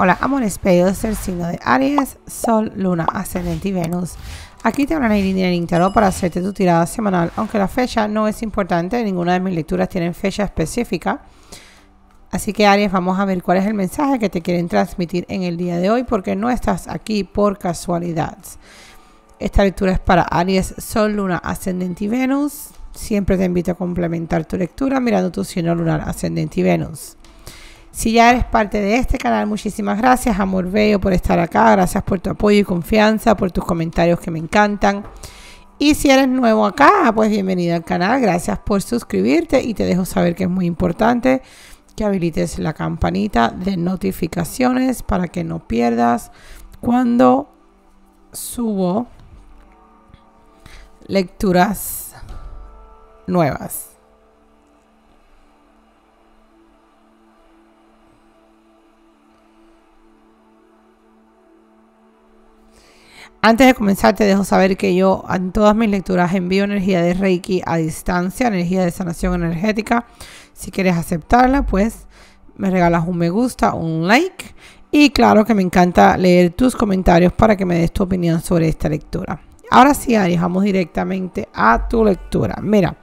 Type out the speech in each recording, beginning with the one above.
Hola Amores Pedidos del signo de Aries, Sol, Luna, Ascendente y Venus. Aquí te hablan Irene Tarot para hacerte tu tirada semanal, aunque la fecha no es importante, ninguna de mis lecturas tienen fecha específica. Así que Aries, vamos a ver cuál es el mensaje que te quieren transmitir en el día de hoy, porque no estás aquí por casualidad. Esta lectura es para Aries, Sol, Luna, Ascendente y Venus. Siempre te invito a complementar tu lectura mirando tu signo lunar, Ascendente y Venus. Si ya eres parte de este canal, muchísimas gracias, amor bello, por estar acá. Gracias por tu apoyo y confianza, por tus comentarios que me encantan. Y si eres nuevo acá, pues bienvenido al canal. Gracias por suscribirte y te dejo saber que es muy importante que habilites la campanita de notificaciones para que no pierdas cuando subo lecturas nuevas. Antes de comenzar, te dejo saber que yo en todas mis lecturas envío energía de Reiki a distancia, energía de sanación energética. Si quieres aceptarla, pues me regalas un me gusta, un like. Y claro que me encanta leer tus comentarios para que me des tu opinión sobre esta lectura. Ahora sí, Aries, vamos directamente a tu lectura. Mira,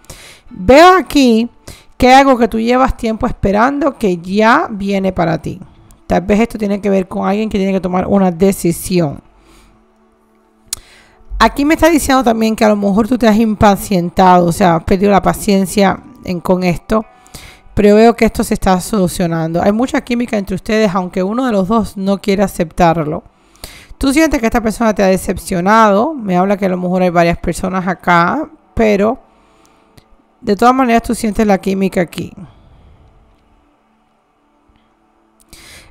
veo aquí que algo que tú llevas tiempo esperando que ya viene para ti. Tal vez esto tiene que ver con alguien que tiene que tomar una decisión. Aquí me está diciendo también que a lo mejor tú te has impacientado, o sea, has perdido la paciencia en, con esto, pero veo que esto se está solucionando. Hay mucha química entre ustedes, aunque uno de los dos no quiere aceptarlo. Tú sientes que esta persona te ha decepcionado, me habla que a lo mejor hay varias personas acá, pero de todas maneras tú sientes la química aquí.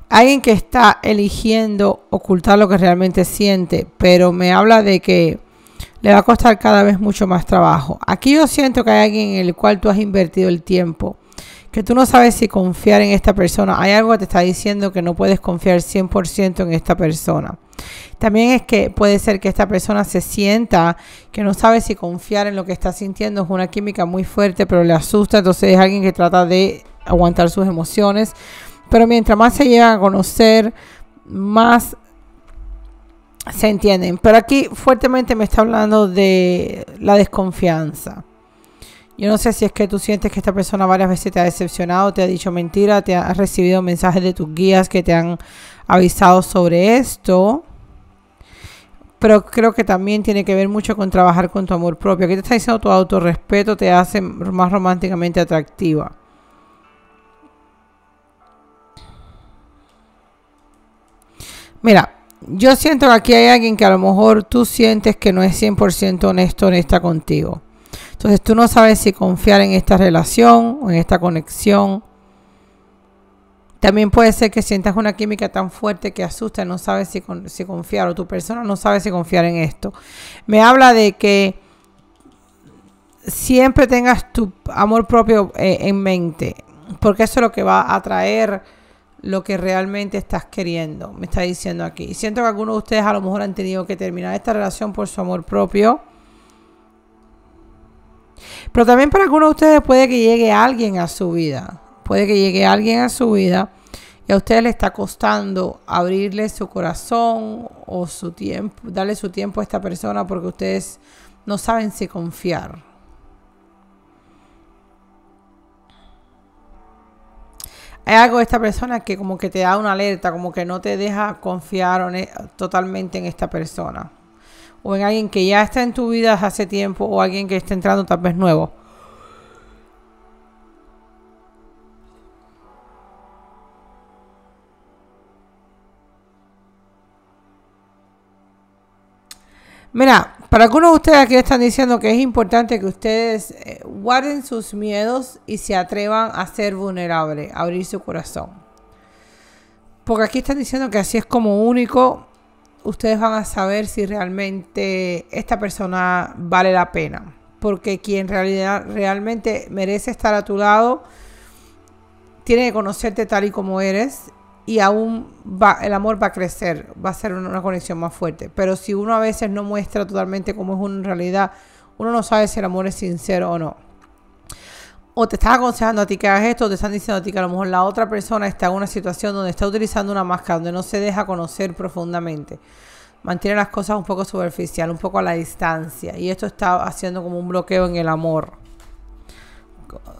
alguien que está eligiendo ocultar lo que realmente siente, pero me habla de que le va a costar cada vez mucho más trabajo. Aquí yo siento que hay alguien en el cual tú has invertido el tiempo, que tú no sabes si confiar en esta persona. Hay algo que te está diciendo que no puedes confiar 100% en esta persona. También es que puede ser que esta persona se sienta que no sabe si confiar en lo que está sintiendo. Es una química muy fuerte, pero le asusta. Entonces es alguien que trata de aguantar sus emociones pero mientras más se llega a conocer, más se entienden. Pero aquí fuertemente me está hablando de la desconfianza. Yo no sé si es que tú sientes que esta persona varias veces te ha decepcionado, te ha dicho mentira, te ha recibido mensajes de tus guías que te han avisado sobre esto. Pero creo que también tiene que ver mucho con trabajar con tu amor propio. Aquí te está diciendo tu autorrespeto te hace más románticamente atractiva. Mira, yo siento que aquí hay alguien que a lo mejor tú sientes que no es 100% honesto, honesta contigo. Entonces tú no sabes si confiar en esta relación o en esta conexión. También puede ser que sientas una química tan fuerte que asusta y no sabes si, confiar o tu persona no sabe si confiar en esto. Me habla de que siempre tengas tu amor propio eh, en mente, porque eso es lo que va a atraer lo que realmente estás queriendo, me está diciendo aquí. Siento que algunos de ustedes a lo mejor han tenido que terminar esta relación por su amor propio. Pero también para algunos de ustedes puede que llegue alguien a su vida. Puede que llegue alguien a su vida y a ustedes le está costando abrirle su corazón o su tiempo, darle su tiempo a esta persona porque ustedes no saben si confiar. hay algo de esta persona que como que te da una alerta, como que no te deja confiar totalmente en esta persona. O en alguien que ya está en tu vida hace tiempo o alguien que está entrando tal vez nuevo. Mira, para algunos de ustedes aquí están diciendo que es importante que ustedes eh, guarden sus miedos y se atrevan a ser vulnerables, a abrir su corazón. Porque aquí están diciendo que así es como único ustedes van a saber si realmente esta persona vale la pena. Porque quien realmente merece estar a tu lado tiene que conocerte tal y como eres y aún va, el amor va a crecer, va a ser una conexión más fuerte. Pero si uno a veces no muestra totalmente cómo es uno en realidad, uno no sabe si el amor es sincero o no. O te están aconsejando a ti que hagas esto, o te están diciendo a ti que a lo mejor la otra persona está en una situación donde está utilizando una máscara, donde no se deja conocer profundamente. Mantiene las cosas un poco superficial, un poco a la distancia. Y esto está haciendo como un bloqueo en el amor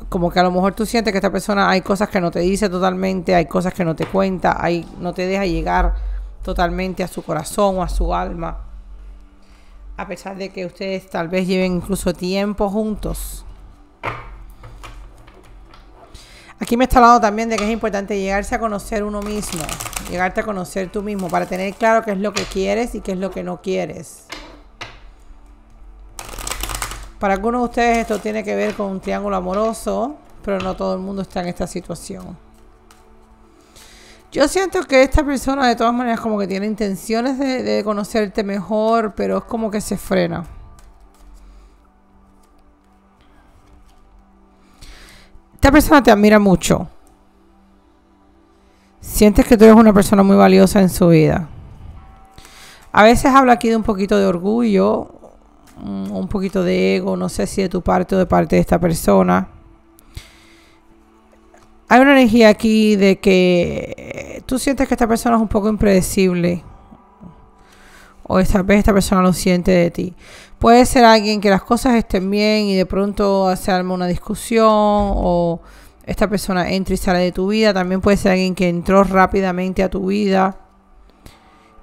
como que a lo mejor tú sientes que esta persona hay cosas que no te dice totalmente, hay cosas que no te cuenta, hay, no te deja llegar totalmente a su corazón o a su alma. A pesar de que ustedes tal vez lleven incluso tiempo juntos. Aquí me está hablando también de que es importante llegarse a conocer uno mismo, llegarte a conocer tú mismo para tener claro qué es lo que quieres y qué es lo que no quieres. Para algunos de ustedes esto tiene que ver con un triángulo amoroso, pero no todo el mundo está en esta situación. Yo siento que esta persona de todas maneras como que tiene intenciones de, conocerte mejor, pero es como que se frena. Esta persona te admira mucho. Sientes que tú eres una persona muy valiosa en su vida. A veces habla aquí de un poquito de orgullo Mm, un poquito de ego, no sé si de tu parte o de parte de esta persona. Hay una energía aquí de que eh, tú sientes que esta persona es un poco impredecible. O esta vez esta persona lo siente de ti. Puede ser alguien que las cosas estén bien y de pronto se arma una discusión o esta persona entra y sale de tu vida. También puede ser alguien que entró rápidamente a tu vida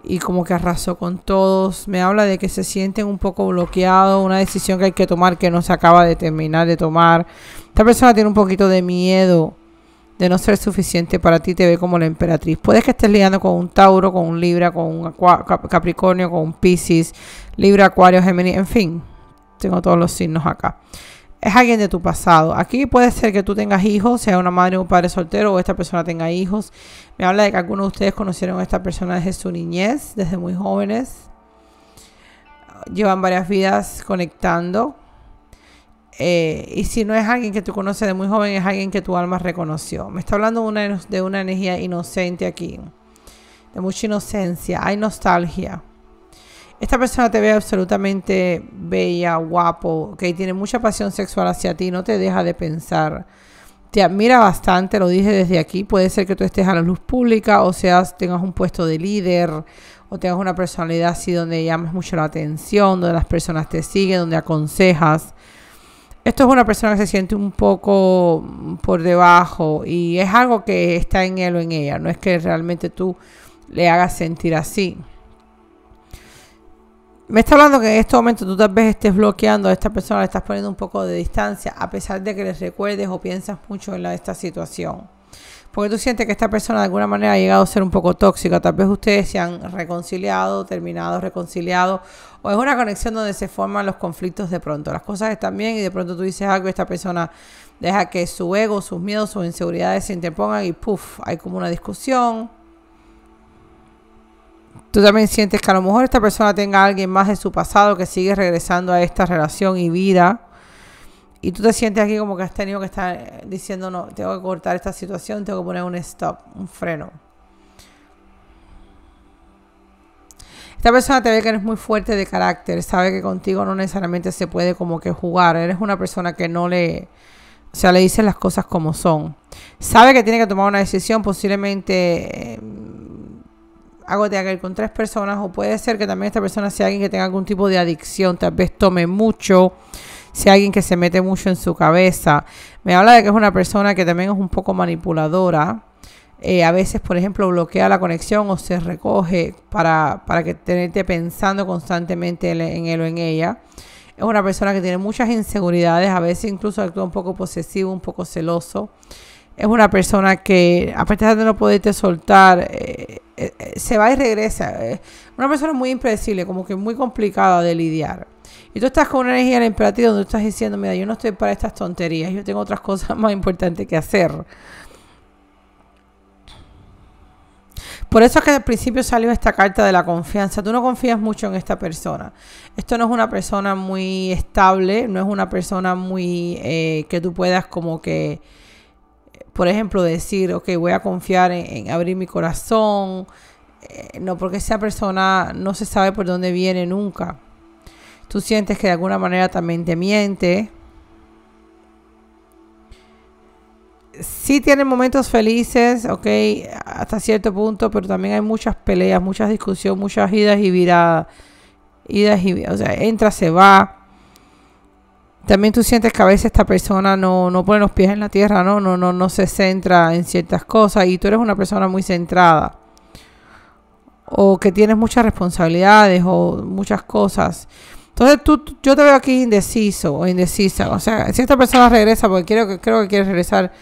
y como que arrasó con todos. Me habla de que se sienten un poco bloqueados, una decisión que hay que tomar que no se acaba de terminar de tomar. Esta persona tiene un poquito de miedo de no ser suficiente para ti, te ve como la emperatriz. Puedes que estés ligando con un Tauro, con un Libra, con un Capricornio, con un Pisces, Libra, Acuario, Géminis, en fin. Tengo todos los signos acá es alguien de tu pasado. Aquí puede ser que tú tengas hijos, sea una madre o un padre soltero o esta persona tenga hijos. Me habla de que algunos de ustedes conocieron a esta persona desde su niñez, desde muy jóvenes. Llevan varias vidas conectando. Eh, y si no es alguien que tú conoces de muy joven, es alguien que tu alma reconoció. Me está hablando una, de una energía inocente aquí, de mucha inocencia. Hay nostalgia esta persona te ve absolutamente bella, guapo, que tiene mucha pasión sexual hacia ti, no te deja de pensar. Te admira bastante, lo dije desde aquí. Puede ser que tú estés a la luz pública, o seas, tengas un puesto de líder, o tengas una personalidad así donde llamas mucho la atención, donde las personas te siguen, donde aconsejas. Esto es una persona que se siente un poco por debajo y es algo que está en él o en ella. No es que realmente tú le hagas sentir así. Me está hablando que en este momento tú tal vez estés bloqueando a esta persona, le estás poniendo un poco de distancia, a pesar de que les recuerdes o piensas mucho en esta situación. Porque tú sientes que esta persona de alguna manera ha llegado a ser un poco tóxica. Tal vez ustedes se han reconciliado, terminado, reconciliado. O es una conexión donde se forman los conflictos de pronto. Las cosas están bien y de pronto tú dices algo y esta persona deja que su ego, sus miedos, sus inseguridades se interpongan y puff, hay como una discusión Tú también sientes que a lo mejor esta persona tenga alguien más de su pasado que sigue regresando a esta relación y vida. Y tú te sientes aquí como que has tenido que estar eh, diciendo, no, tengo que cortar esta situación, tengo que poner un stop, un freno. Esta persona te ve que eres muy fuerte de carácter, sabe que contigo no necesariamente se puede como que jugar. Eres una persona que no le, o sea, le dicen las cosas como son. Sabe que tiene que tomar una decisión, posiblemente em, hago teacher con tres personas o puede ser que también esta persona sea alguien que tenga algún tipo de adicción, tal vez tome mucho, sea alguien que se mete mucho en su cabeza. Me habla de que es una persona que también es un poco manipuladora. Eh, a veces, por ejemplo, bloquea la conexión o se recoge para, que tenerte pensando constantemente en él o en ella. Es una persona que tiene muchas inseguridades, a veces incluso actúa un poco posesivo, un poco celoso es una persona que, Aparte de no poderte soltar, eh, eh, eh, se va y regresa. Una persona muy impredecible, como que muy complicada de lidiar. Y tú estás con una energía imperativa imperativo donde estás diciendo, mira, yo no estoy para estas tonterías, yo tengo otras cosas más importantes que hacer. Por eso es que al principio salió esta carta de la confianza. Tú no confías mucho en esta persona. Esto no es una persona muy estable, no es una persona muy que tú puedas como que por ejemplo, decir, ok, voy a confiar en, abrir mi corazón, eh, no porque esa persona no se sabe por dónde viene nunca. Tú sientes que de alguna manera también te miente. Sí tienen momentos felices, ok, hasta cierto punto, pero también hay muchas peleas, muchas discusiones, muchas idas y viradas. Idas y, o sea, entra, se va también tú sientes que a veces esta persona no, pone los pies en la tierra, ¿no? No, no, no se centra en ciertas cosas y tú eres una persona muy centrada o que tienes muchas responsabilidades o muchas cosas. Entonces tú, yo te veo aquí indeciso o indecisa. O sea, si esta persona regresa, porque creo que, creo que quiere regresar,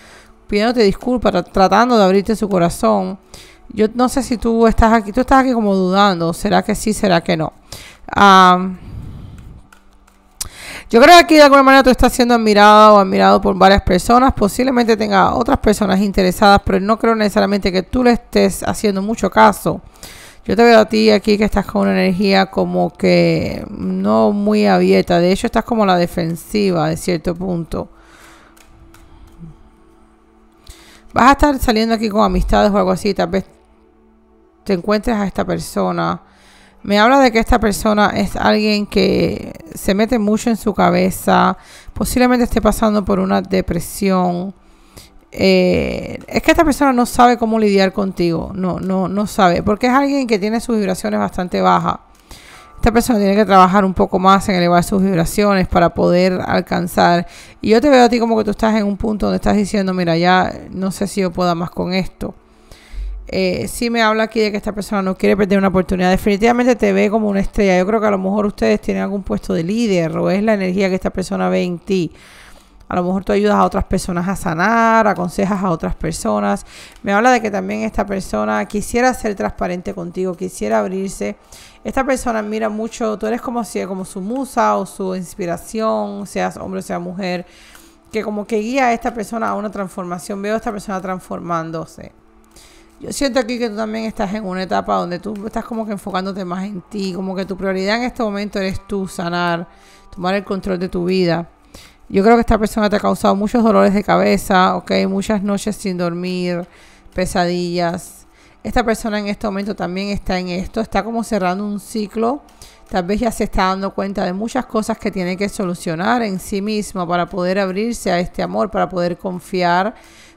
pidiéndote disculpas, tratando de abrirte su corazón. Yo no sé si tú estás aquí, tú estás aquí como dudando, ¿será que sí, será que no? Um, yo creo que aquí de alguna manera tú estás siendo admirado o admirado por varias personas. Posiblemente tenga otras personas interesadas, pero no creo necesariamente que tú le estés haciendo mucho caso. Yo te veo a ti aquí que estás con una energía como que no muy abierta. De hecho, estás como la defensiva de cierto punto. Vas a estar saliendo aquí con amistades o algo así. Tal vez te encuentres a esta persona me habla de que esta persona es alguien que se mete mucho en su cabeza, posiblemente esté pasando por una depresión. Eh, es que esta persona no sabe cómo lidiar contigo, no, no, no sabe, porque es alguien que tiene sus vibraciones bastante bajas. Esta persona tiene que trabajar un poco más en elevar sus vibraciones para poder alcanzar. Y yo te veo a ti como que tú estás en un punto donde estás diciendo, mira, ya no sé si yo pueda más con esto eh, sí me habla aquí de que esta persona no quiere perder una oportunidad. Definitivamente te ve como una estrella. Yo creo que a lo mejor ustedes tienen algún puesto de líder o es la energía que esta persona ve en ti. A lo mejor tú ayudas a otras personas a sanar, aconsejas a otras personas. Me habla de que también esta persona quisiera ser transparente contigo, quisiera abrirse. Esta persona mira mucho, tú eres como, si, como su musa o su inspiración, seas hombre o sea mujer, que como que guía a esta persona a una transformación. Veo a esta persona transformándose. Yo siento aquí que tú también estás en una etapa donde tú estás como que enfocándote más en ti, como que tu prioridad en este momento eres tú, sanar, tomar el control de tu vida. Yo creo que esta persona te ha causado muchos dolores de cabeza, ok, muchas noches sin dormir, pesadillas. Esta persona en este momento también está en esto, está como cerrando un ciclo. Tal vez ya se está dando cuenta de muchas cosas que tiene que solucionar en sí misma para poder abrirse a este amor, para poder confiar,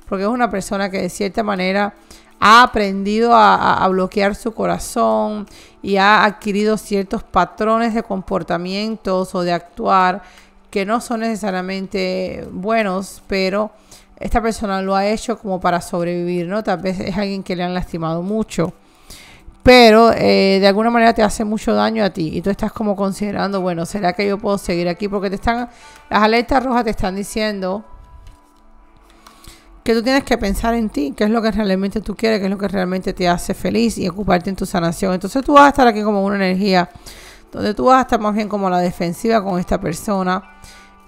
porque es una persona que de cierta manera ha aprendido a, bloquear su corazón y ha adquirido ciertos patrones de comportamientos o de actuar que no son necesariamente buenos, pero esta persona lo ha hecho como para sobrevivir, ¿no? Tal vez es alguien que le han lastimado mucho, pero eh, de alguna manera te hace mucho daño a ti y tú estás como considerando, bueno, ¿será que yo puedo seguir aquí? Porque te están, las alertas rojas te están diciendo que tú tienes que pensar en ti, qué es lo que realmente tú quieres, qué es lo que realmente te hace feliz y ocuparte en tu sanación. Entonces tú vas a estar aquí como una energía donde tú vas a estar más bien como la defensiva con esta persona.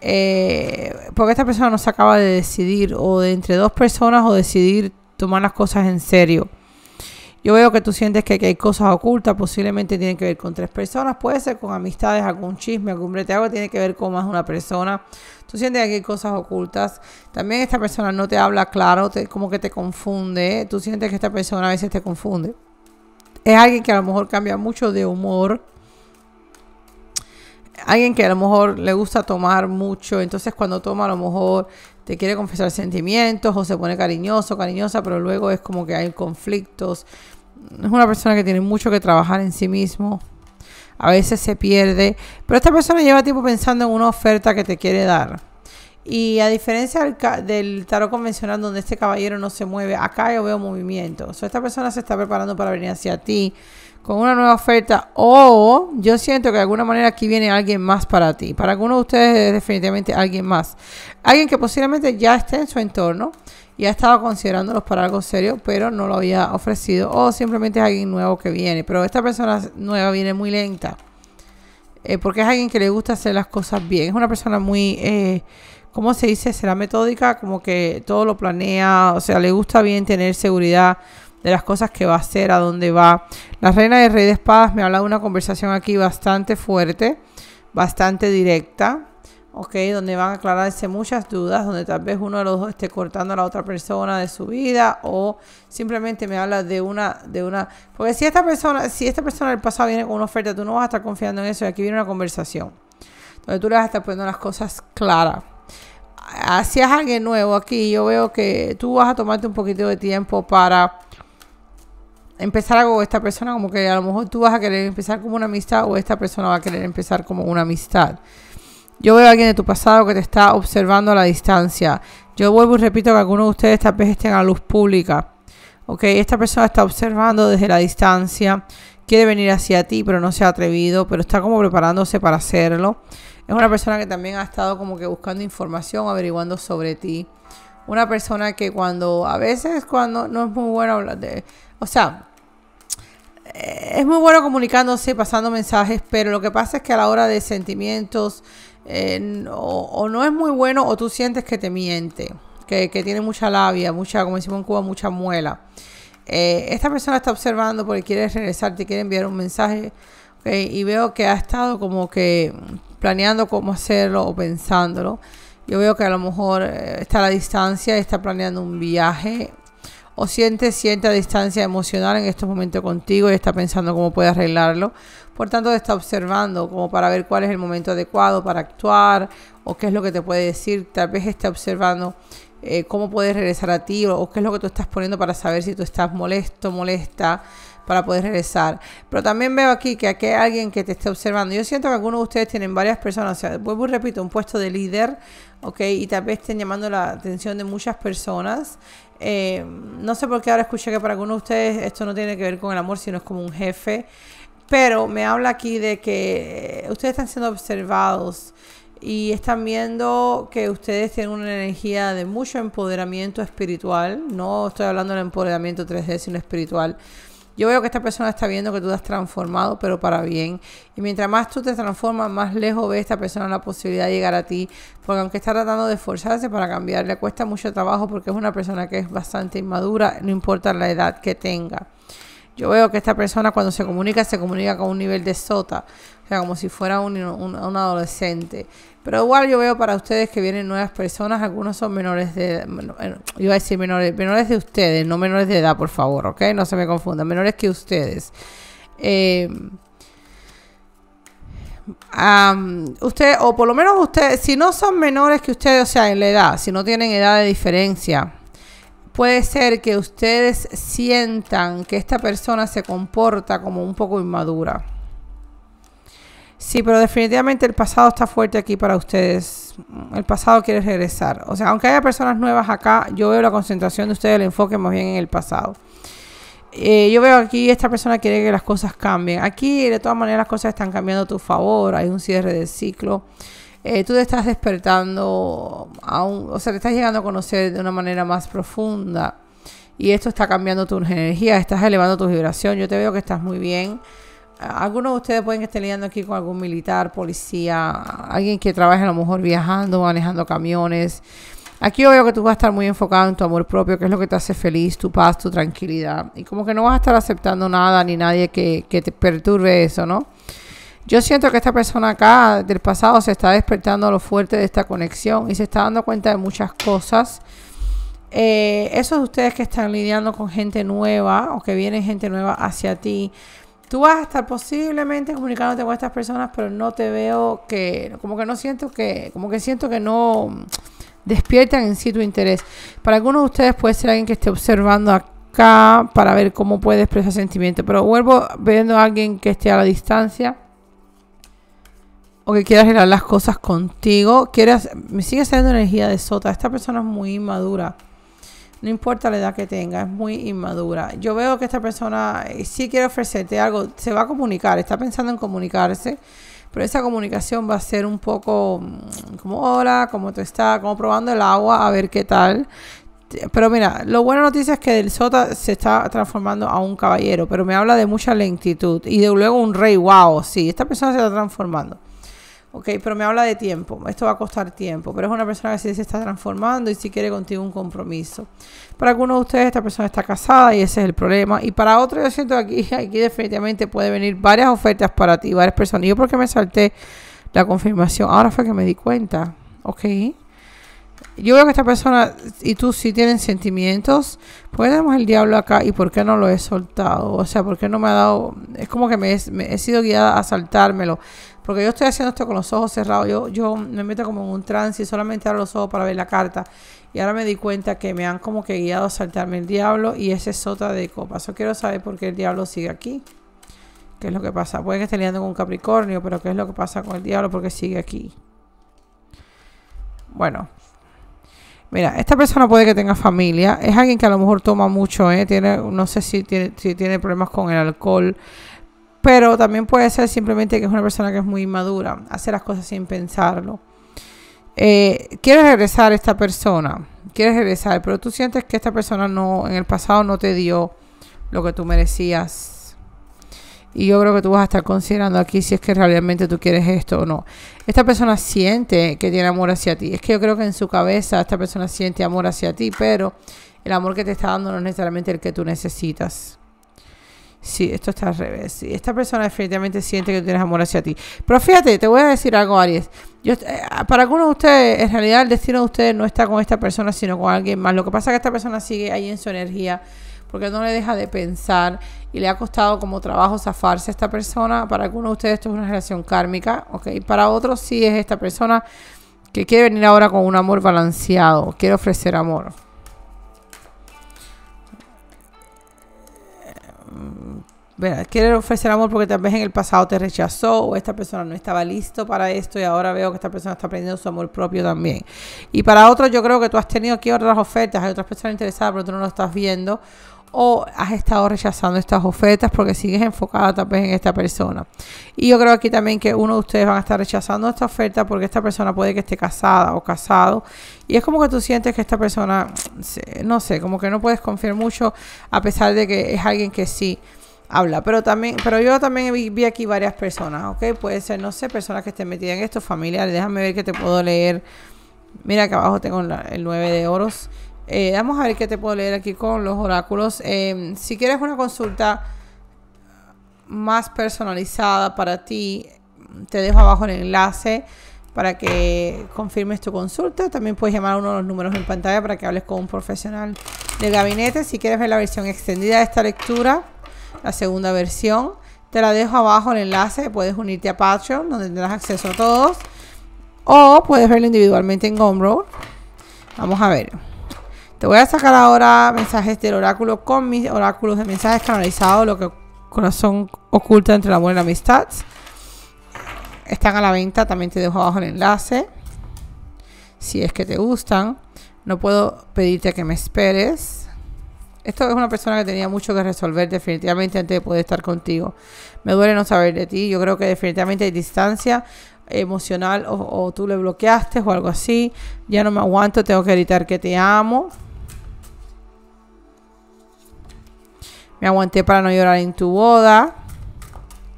Eh, porque esta persona no se acaba de decidir o de entre dos personas o decidir tomar las cosas en serio. Yo veo que tú sientes que, hay cosas ocultas, posiblemente tienen que ver con tres personas, puede ser con amistades, algún chisme, algún breteago, tiene que ver con más una persona. Tú sientes que hay cosas ocultas. También esta persona no te habla claro, como que te confunde. Tú sientes que esta persona a veces te confunde. Es alguien que a lo mejor cambia mucho de humor alguien que a lo mejor le gusta tomar mucho, entonces cuando toma a lo mejor te quiere confesar sentimientos o se pone cariñoso, cariñosa, pero luego es como que hay conflictos es una persona que tiene mucho que trabajar en sí mismo. A veces se pierde, pero esta persona lleva tiempo pensando en una oferta que te quiere dar. Y a diferencia del, tarot convencional donde este caballero no se mueve, acá yo veo movimiento. O sea, esta persona se está preparando para venir hacia ti con una nueva oferta o yo siento que de alguna manera aquí viene alguien más para ti. Para algunos de ustedes es definitivamente alguien más. Alguien que posiblemente ya esté en su entorno, y ha considerándolos para algo serio, pero no lo había ofrecido. O simplemente es alguien nuevo que viene. Pero esta persona nueva viene muy lenta. Eh, porque es alguien que le gusta hacer las cosas bien. Es una persona muy, eh, ¿cómo se dice? Será metódica, como que todo lo planea, o sea, le gusta bien tener seguridad de las cosas que va a hacer, a dónde va. La reina de Rey de Espadas me hablado de una conversación aquí bastante fuerte, bastante directa. Donde van a aclararse muchas dudas, donde tal vez uno de los dos esté cortando a la otra persona de su vida o simplemente me habla de una, de una, porque si esta persona, si esta persona del pasado viene con una oferta, tú no vas a estar confiando en eso y aquí viene una conversación, donde tú le vas a estar poniendo las cosas claras. Si es alguien nuevo aquí, yo veo que tú vas a tomarte un poquito de tiempo para empezar algo con esta persona, como que a lo mejor tú vas a querer empezar como una amistad o esta persona va a querer empezar como una amistad. Yo veo a alguien de tu pasado que te está observando a la distancia. Yo vuelvo y repito que algunos de ustedes tal vez estén a luz pública. Ok, esta persona está observando desde la distancia. Quiere venir hacia ti, pero no se ha atrevido, pero está como preparándose para hacerlo. Es una persona que también ha estado como que buscando información, averiguando sobre ti. Una persona que cuando, a veces cuando no es muy bueno hablar de... O sea, eh, es muy bueno comunicándose, pasando mensajes, pero lo que pasa es que a la hora de sentimientos, eh, o, no es muy bueno o tú sientes que te miente, que, tiene mucha labia, mucha, como decimos en Cuba, mucha muela. Eh, esta persona está observando porque quiere regresar, te quiere enviar un mensaje y veo que ha estado como que planeando cómo hacerlo o pensándolo. Yo veo que a lo mejor eh, está a la distancia, está planeando un viaje o siente a distancia emocional en estos momentos contigo y está pensando cómo puede arreglarlo. Por tanto, está observando como para ver cuál es el momento adecuado para actuar o qué es lo que te puede decir. Tal vez está observando eh, cómo puedes regresar a ti o, qué es lo que tú estás poniendo para saber si tú estás molesto, molesta para poder regresar. Pero también veo aquí que aquí hay alguien que te está observando. Yo siento que algunos de ustedes tienen varias personas, o sea, vuelvo repito, un puesto de líder y tal vez estén llamando la atención de muchas personas. Eh, no sé por qué ahora escuché que para algunos de ustedes esto no tiene que ver con el amor, sino es como un jefe. Pero me habla aquí de que eh, ustedes están siendo observados y están viendo que ustedes tienen una energía de mucho empoderamiento espiritual. No estoy hablando del empoderamiento 3D, sino espiritual yo veo que esta persona está viendo que tú te has transformado, pero para bien. Y mientras más tú te transformas, más lejos ve esta persona la posibilidad de llegar a ti. Porque aunque está tratando de esforzarse para cambiar, le cuesta mucho trabajo porque es una persona que es bastante inmadura, no importa la edad que tenga. Yo veo que esta persona cuando se comunica, se comunica con un nivel de sota, o sea, como si fuera un, un adolescente. Pero igual yo veo para ustedes que vienen nuevas personas, algunos son menores de bueno, eh, iba a decir menores, menores de ustedes, no menores de edad, por favor, ¿ok? No se me confundan, menores que ustedes. Eh, ustedes o por lo menos ustedes, si no son menores que ustedes, o sea, en la edad, si no tienen edad de diferencia, puede ser que ustedes sientan que esta persona se comporta como un poco inmadura Sí, pero definitivamente el pasado está fuerte aquí para ustedes. El pasado quiere regresar. O sea, aunque haya personas nuevas acá, yo veo la concentración de ustedes, el enfoque más bien en el pasado. Eh, yo veo aquí esta persona quiere que las cosas cambien. Aquí de todas maneras las cosas están cambiando a tu favor, hay un cierre del ciclo. Eh, tú te estás despertando, a un, o sea, te estás llegando a conocer de una manera más profunda. Y esto está cambiando tus energías, estás elevando tu vibración. Yo te veo que estás muy bien algunos de ustedes pueden estar lidiando aquí con algún militar, policía, alguien que trabaje a lo mejor viajando, manejando camiones. Aquí yo veo que tú vas a estar muy enfocado en tu amor propio, que es lo que te hace feliz, tu paz, tu tranquilidad. Y como que no vas a estar aceptando nada ni nadie que, te perturbe eso, ¿no? Yo siento que esta persona acá del pasado se está despertando a lo fuerte de esta conexión y se está dando cuenta de muchas cosas. Eh, esos de ustedes que están lidiando con gente nueva o que viene gente nueva hacia ti, Tú vas a estar posiblemente comunicándote con estas personas, pero no te veo que, como que no siento que, como que siento que no despiertan en sí tu interés. Para algunos de ustedes puede ser alguien que esté observando acá para ver cómo puede expresar sentimiento, pero vuelvo viendo a alguien que esté a la distancia o que quiera arreglar las cosas contigo. quieras, me sigue saliendo energía de sota. Esta persona es muy inmadura. No importa la edad que tenga, es muy inmadura. Yo veo que esta persona eh, sí quiere ofrecerte algo, se va a comunicar, está pensando en comunicarse, pero esa comunicación va a ser un poco mm, como hola, como te está, como probando el agua, a ver qué tal. Pero mira, lo buena noticia es que Del Sota se está transformando a un caballero, pero me habla de mucha lentitud y de luego un rey, wow, sí, esta persona se está transformando. Ok, pero me habla de tiempo. Esto va a costar tiempo. Pero es una persona que sí se está transformando y sí quiere contigo un compromiso. Para algunos de ustedes esta persona está casada y ese es el problema. Y para otros yo siento que aquí, aquí definitivamente puede venir varias ofertas para ti, varias personas. yo porque me salté la confirmación. Ahora fue que me di cuenta. Ok. Yo veo que esta persona y tú sí tienen sentimientos. Pues tenemos el diablo acá y por qué no lo he soltado? O sea, ¿por qué no me ha dado...? Es como que me, he sido guiada a saltármelo. Porque yo estoy haciendo esto con los ojos cerrados. Yo, yo me meto como en un trance y solamente abro los ojos para ver la carta. Y ahora me di cuenta que me han como que guiado a saltarme el diablo y ese sota de copas. Yo quiero saber por qué el diablo sigue aquí. ¿Qué es lo que pasa? Puede que esté liando con Capricornio, pero ¿qué es lo que pasa con el diablo? Porque sigue aquí. Bueno, Mira, esta persona puede que tenga familia, es alguien que a lo mejor toma mucho, ¿eh? tiene, no sé si tiene, si tiene problemas con el alcohol, pero también puede ser simplemente que es una persona que es muy inmadura, hace las cosas sin pensarlo. Eh, quieres regresar a esta persona, quieres regresar, pero tú sientes que esta persona no, en el pasado no te dio lo que tú merecías y yo creo que tú vas a estar considerando aquí si es que realmente tú quieres esto o no. Esta persona siente que tiene amor hacia ti. Es que yo creo que en su cabeza esta persona siente amor hacia ti, pero el amor que te está dando no es necesariamente el que tú necesitas. Sí, esto está al revés. esta persona definitivamente siente que tienes amor hacia ti. Pero fíjate, te voy a decir algo, Aries. Yo, eh, para algunos de ustedes, en realidad el destino de ustedes no está con esta persona, sino con alguien más. Lo que pasa es que esta persona sigue ahí en su energía porque no le deja de pensar y le ha costado como trabajo zafarse a esta persona. Para algunos de ustedes esto es una relación kármica, ¿ok? Para otros sí es esta persona que quiere venir ahora con un amor balanceado, quiere ofrecer amor. Mm, quiere ofrecer amor porque tal vez en el pasado te rechazó o esta persona no estaba listo para esto y ahora veo que esta persona está aprendiendo su amor propio también. Y para otros yo creo que tú has tenido aquí otras ofertas, hay otras personas interesadas pero tú no lo estás viendo o has estado rechazando estas ofertas porque sigues enfocada tal vez en esta persona. Y yo creo aquí también que uno de ustedes van a estar rechazando esta oferta porque esta persona puede que esté casada o casado. Y es como que tú sientes que esta persona, no sé, como que no puedes confiar mucho a pesar de que es alguien que sí habla. Pero también, pero yo también vi aquí varias personas, ¿ok? Puede ser, no sé, personas que estén metidas en esto, familiares. Déjame ver que te puedo leer. Mira que abajo tengo el 9 de oros. Eh, vamos a ver qué te puedo leer aquí con los oráculos. Eh, si quieres una consulta más personalizada para ti, te dejo abajo el enlace para que confirmes tu consulta. También puedes llamar a uno de los números en pantalla para que hables con un profesional de gabinete. Si quieres ver la versión extendida de esta lectura, la segunda versión, te la dejo abajo el enlace. Puedes unirte a Patreon, donde tendrás acceso a todos. O puedes verlo individualmente en Gumroad. Vamos a ver voy a sacar ahora mensajes del oráculo con mis oráculos de mensajes canalizados, lo que corazón oculta entre la buena amistad. Están a la venta, también te dejo abajo el enlace. Si es que te gustan. No puedo pedirte que me esperes. Esto es una persona que tenía mucho que resolver definitivamente antes de poder estar contigo. Me duele no saber de ti. Yo creo que definitivamente hay distancia emocional o, tú le bloqueaste o algo así. Ya no me aguanto, tengo que editar que te amo. Me aguanté para no llorar en tu boda.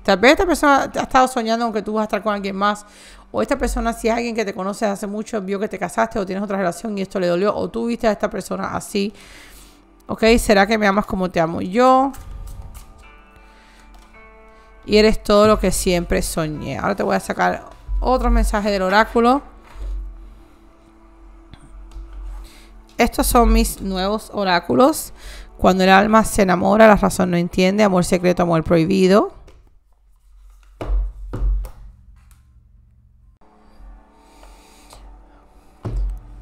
Tal vez esta persona ha estado soñando con que tú vas a estar con alguien más. O esta persona, si es alguien que te conoces hace mucho, vio que te casaste o tienes otra relación y esto le dolió. O tú viste a esta persona así. ¿Ok? ¿Será que me amas como te amo yo? Y eres todo lo que siempre soñé. Ahora te voy a sacar otro mensaje del oráculo. Estos son mis nuevos oráculos. Cuando el alma se enamora, la razón no entiende. Amor secreto, amor prohibido.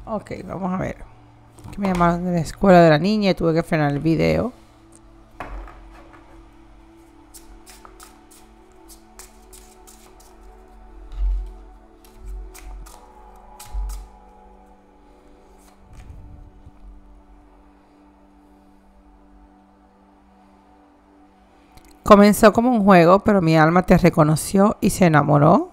Ok, vamos a ver. Que me llamaron de la escuela de la niña y tuve que frenar el video. Comenzó como un juego, pero mi alma te reconoció y se enamoró.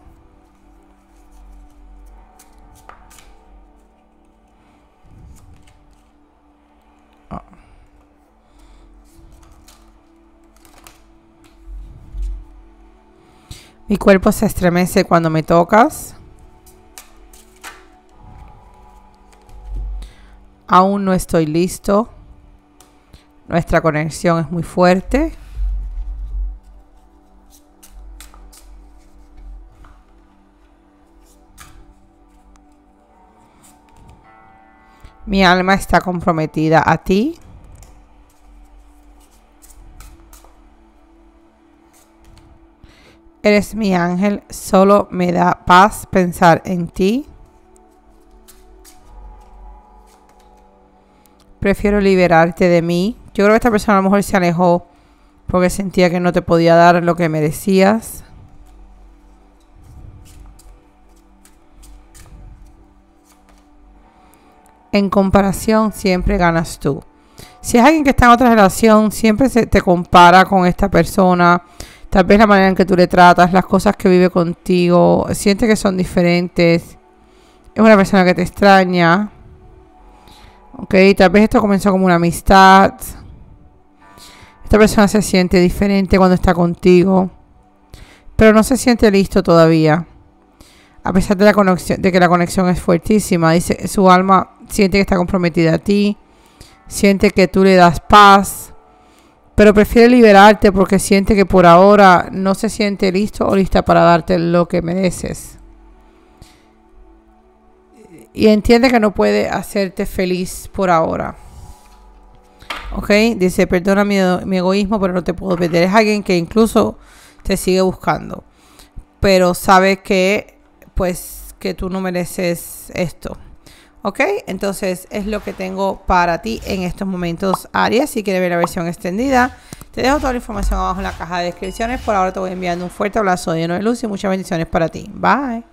Mi cuerpo se estremece cuando me tocas. Aún no estoy listo. Nuestra conexión es muy fuerte. Mi alma está comprometida a ti. Eres mi ángel, solo me da paz pensar en ti. Prefiero liberarte de mí. Yo creo que esta persona a lo mejor se alejó porque sentía que no te podía dar lo que merecías. en comparación siempre ganas tú. Si es alguien que está en otra relación, siempre se te compara con esta persona. Tal vez la manera en que tú le tratas, las cosas que vive contigo, siente que son diferentes. Es una persona que te extraña. Ok, tal vez esto comenzó como una amistad. Esta persona se siente diferente cuando está contigo. Pero no se siente listo todavía. A pesar de, la conexión, de que la conexión es fuertísima. Dice, su alma siente que está comprometida a ti, siente que tú le das paz, pero prefiere liberarte porque siente que por ahora no se siente listo o lista para darte lo que mereces. Y entiende que no puede hacerte feliz por ahora. ¿Ok? Dice, perdona mi, egoísmo, pero no te puedo perder. Es alguien que incluso te sigue buscando. Pero sabe que, pues, que tú no mereces esto. ¿Ok? Entonces es lo que tengo para ti en estos momentos, Aries. Si quieres ver la versión extendida, te dejo toda la información abajo en la caja de descripciones. Por ahora te voy enviando un fuerte abrazo lleno de luz y muchas bendiciones para ti. Bye.